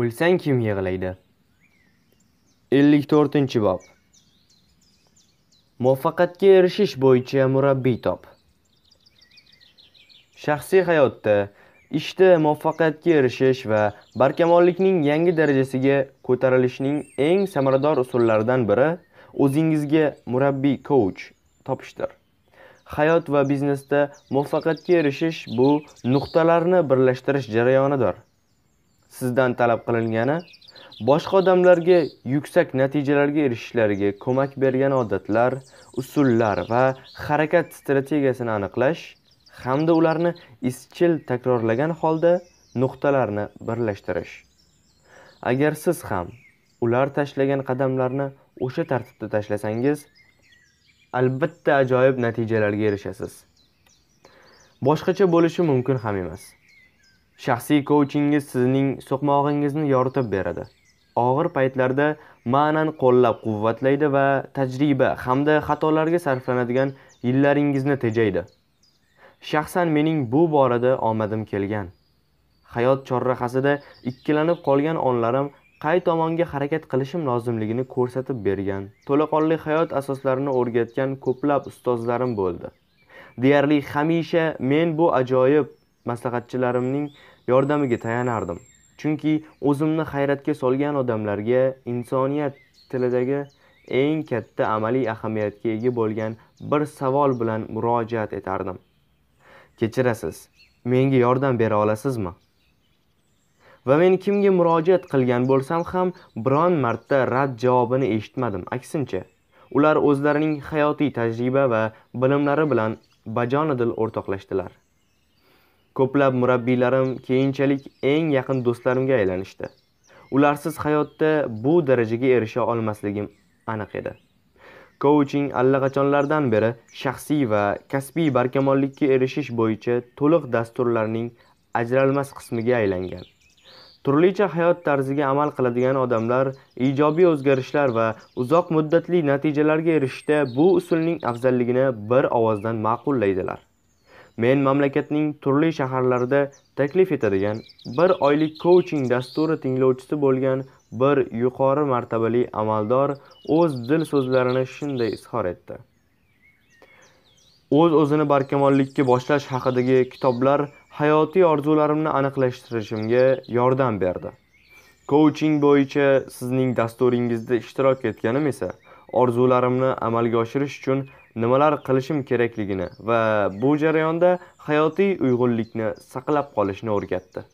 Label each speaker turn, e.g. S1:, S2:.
S1: O'lsang kim yig'laydi? 54-bob. Muvaffaqiyatga erishish bo'yicha murabbiy top. Shaxsiy hayotda ishda muvaffaqiyatga erishish va barkamollikning yangi darajasiga ko'tarilishning eng samarador usullaridan biri o'zingizga murabbiy coach topishdir. Hayot va biznesda muvaffaqiyatga erishish bu nuqtalarni birlashtirish jarayonidir. sizdan talab qilingani boshqa odamlarga yuksak natijalarga erishishlariga ko'mak bergan odatlar usullar va harakat strategiyasini aniqlash hamda ularni izchil takrorlagan holda nuqtalarni birlashtirish agar siz ham ular tashlagan qadamlarni o'sha tartibda tashlasangiz albatta ajoyib natijalarga erishasiz boshqacha bo'lishi mumkin ham emas Shaxsiy kouchingiz sizning so'qmog'ingizni yoritib beradi. Og'ir paytlarda ma'nan qo'llab-quvvatlaydi va tajriba hamda xatolarga sarflanadigan yillaringizni tejaydi. Shaxsan mening bu borada omadim kelgan. Hayot chorrahasida ikkilanib qolgan onlarim qay tomonga harakat qilishim lozimligini ko'rsatib bergan, to'laqonli hayot asoslarini o'rgatgan ko'plab ustozlarim bo'ldi. Deyarli hamisha men bu ajoyib maslahatchilarimning yordamiga tayanardim chunki o'zimni hayratga solgan odamlarga insoniyat tilidagi eng katta amaliy ahamiyatga ega bo'lgan bir savol bilan murojaat etardim kechirasiz menga yordam bera olasizmi va men kimga murojaat qilgan bo'lsam ham biron marta rad javobini eshitmadim aksincha ular o'zlarining hayotiy tajriba va bilimlari bilan bajonidil o'rtoqlashdilar Ko'plab murabbiylarim keyinchalik eng yaqin do'stlarimga aylanishdi. Ularsiz hayotda bu darajaga erisha olmasligim aniq edi. Coaching allaqachonlardan beri shaxsiy va kasbiy barkamollikka erishish bo'yicha to'liq dasturlarning ajralmas qismiga aylangan. turlicha hayot tarziga amal qiladigan odamlar ijobiy o'zgarishlar va uzoq muddatli natijalarga erishishda bu usulning afzalligini bir ovozdan ma'qullaydilar men mamlakatning turli shaharlarida taklif etadigan bir oylik kouching dasturi tinglovchisi bo'lgan bir yuqori martabali amaldor o'z dil so'zlarini shunday izhor etdi o'z o'zini barkamollikka boshlash haqidagi kitoblar hayotiy orzularimni aniqlashtirishimga yordam berdi kouching bo'yicha sizning dasturingizda ishtirok etganim esa orzularimni amalga oshirish uchun nimalar qilishim kerakligini va bu jarayonda hayotiy uyg'unlikni saqlab qolishni o'rgatdi